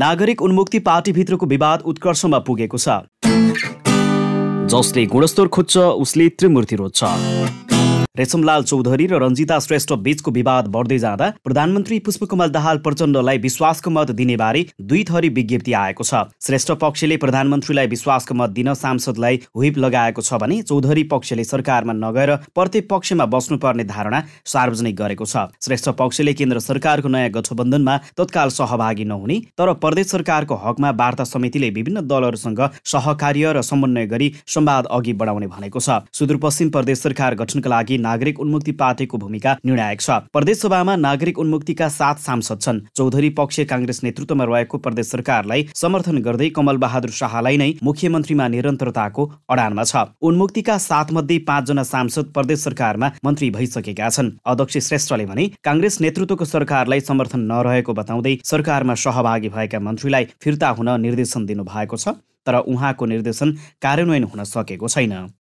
नागरिक उन्मुक्ति पार्टीभित्रको विवाद उत्कर्षमा पुगेको छ जसले गुणस्तर खोज्छ उसले त्रिमूर्ति रोज्छ रेशमलाल चौधरी र रञ्जिता श्रेष्ठ बीचको विवाद बढ्दै जाँदा प्रधानमन्त्री पुष्पकमल दाहाल प्रचण्डलाई विश्वासको मत दिने बारे दुई थरी विज्ञप्ति आएको छ श्रेष्ठ पक्षले प्रधानमन्त्रीलाई विश्वासको मत दिन सांसदलाई हुप लगाएको छ भने चौधरी पक्षले सरकारमा नगएर प्रतिपक्षमा बस्नुपर्ने धारणा सार्वजनिक गरेको छ श्रेष्ठ पक्षले केन्द्र सरकारको नयाँ गठबन्धनमा तत्काल सहभागी नहुने तर प्रदेश सरकारको हकमा वार्ता समितिले विभिन्न दलहरूसँग सहकार्य र समन्वय गरी संवाद अघि बढाउने भनेको छ सुदूरपश्चिम प्रदेश सरकार गठनका लागि नागरिक उन्मुक्ति पार्टीको भूमिका निर्णायक छ प्रदेश सभामा नागरिक उन्मुक्तिका सात सांसद छन् चौधरी पक्ष काङ्ग्रेस नेतृत्वमा रहेको प्रदेश सरकारलाई समर्थन गर्दै कमल बहादुर शाहलाई नै मुख्यमन्त्रीमा निरन्तरताको अडानमा छ उन्मुक्तिका सात मध्ये पाँचजना सांसद प्रदेश सरकारमा मन्त्री भइसकेका छन् अध्यक्ष श्रेष्ठले भने काङ्ग्रेस नेतृत्वको सरकारलाई समर्थन नरहेको बताउँदै सरकारमा सहभागी भएका मन्त्रीलाई फिर्ता हुन निर्देशन दिनुभएको छ तर उहाँको निर्देशन कार्यान्वयन हुन सकेको छैन